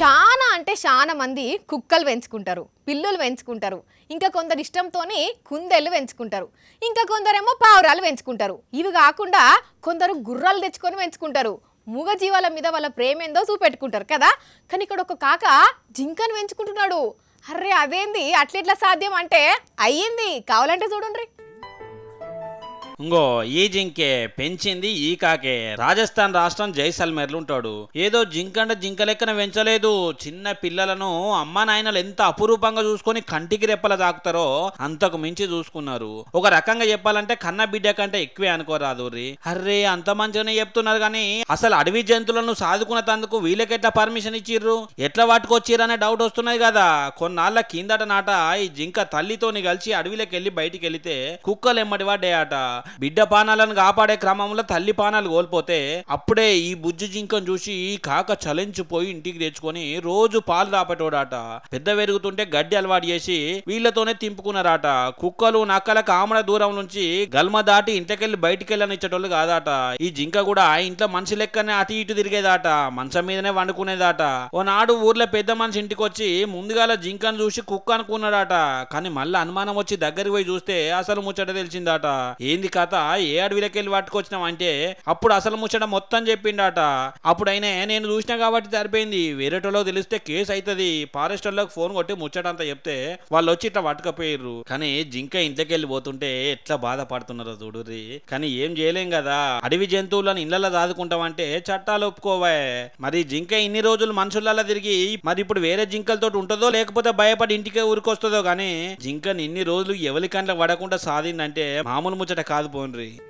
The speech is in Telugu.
చాలా అంటే చాలా మంది కుక్కలు పెంచుకుంటారు పిల్లులు పెంచుకుంటారు ఇంకా కొందరు ఇష్టంతోని కుందేళ్ళు పెంచుకుంటారు ఇంకా కొందరేమో పావురాలు పెంచుకుంటారు ఇవి కాకుండా కొందరు గుర్రాలు తెచ్చుకొని పెంచుకుంటారు మూగజీవాల మీద వాళ్ళ ప్రేమ ఏందో చూపెట్టుకుంటారు కదా కానీ ఇక్కడ ఒక కాక జింకను పెంచుకుంటున్నాడు అర్రే అదేంది అట్లెట్లా సాధ్యం అంటే అయ్యింది కావాలంటే చూడండి ఇంకో ఈ జింకే పెంచింది ఈ కాకే రాజస్థాన్ రాష్ట్రం జైసల్మేర్లు ఉంటాడు ఏదో అంటే జింక లెక్కన పెంచలేదు చిన్న పిల్లలను అమ్మ నాయనలు ఎంత అపురూపంగా చూసుకొని కంటికి రెప్పల తాకుతారో అంతకు మించి చూసుకున్నారు ఒక రకంగా చెప్పాలంటే కన్న బిడ్డ కంటే ఎక్కువే అనుకోరాదు అర్రే అంత మంచిగానే చెప్తున్నారు కానీ అసలు అడవి జంతువులను సాదుకున్న తందుకు వీళ్ళకెట్లా పర్మిషన్ ఇచ్చిర్రు ఎట్లా వాటికొచ్చిర్రు అనే డౌట్ వస్తున్నది కదా కొన్నాళ్ళ కిందట నాట ఈ జింక తల్లితోని కలిసి అడవిలోకి వెళ్ళి బయటికి వెళితే కుక్కలు ఎమ్మటి ఆట బిడ్డ పానాలను కాపాడే క్రమంలో తల్లి పానాలు కోల్పోతే అప్పుడే ఈ బుజ్జి జింకను చూసి ఈ కాక చలించిపోయి ఇంటికి తెచ్చుకొని రోజు పాలు దాపేటోడాట పెద్ద పెరుగుతుంటే గడ్డి అలవాటు చేసి వీళ్లతోనే తింపుకున్నారాట కుక్కలు నక్కల కామడ దూరం నుంచి గల్మ దాటి ఇంటికెళ్ళి బయటికెళ్ళని ఇచ్చేటోళ్ళు కాదట ఈ జింక కూడా ఇంట్లో మనిషి లెక్కనే అటు ఇటు తిరిగేదాట మంచం మీదనే వండుకునేదాట ఓనాడు ఊర్లో పెద్ద మనిషి ఇంటికి వచ్చి ముందుగాల జింకను చూసి కుక్క అనుకున్నాడట కానీ మళ్ళీ అనుమానం వచ్చి దగ్గరికి పోయి చూస్తే అసలు ముచ్చట తెలిసిందాట ఏంది కథ ఏ అడవిలోకి వెళ్ళి పట్టుకొచ్చినాం అంటే అప్పుడు అసలు ముచ్చట మొత్తం చెప్పిండట అప్పుడు అయినా నేను చూసినా కాబట్టి సరిపోయింది వేరేటోలో తెలిస్తే కేసు అవుతుంది ఫారెస్టర్లోకి ఫోన్ కొట్టి ముచ్చట అంతా చెప్తే వాళ్ళు వచ్చి ఇట్లా పట్టుకపోయారు కానీ జింక ఇంట్లోకి వెళ్ళిపోతుంటే ఎట్లా బాధపడుతున్నారు చూడుర్రి కానీ ఏం చేయలేం కదా అడవి జంతువులను ఇళ్లలో అంటే చట్టాలు ఒప్పుకోవే మరి జింక ఇన్ని రోజులు మనుషులలో తిరిగి మరి ఇప్పుడు వేరే జింకలతో ఉంటుందో లేకపోతే భయపడి ఇంటికే ఊరికొస్తుందో కానీ జింకని ఇన్ని రోజులు ఎవరి కండ్ల పడకుండా సాధిందంటే మామూలు ముచ్చట కాదు போன்றி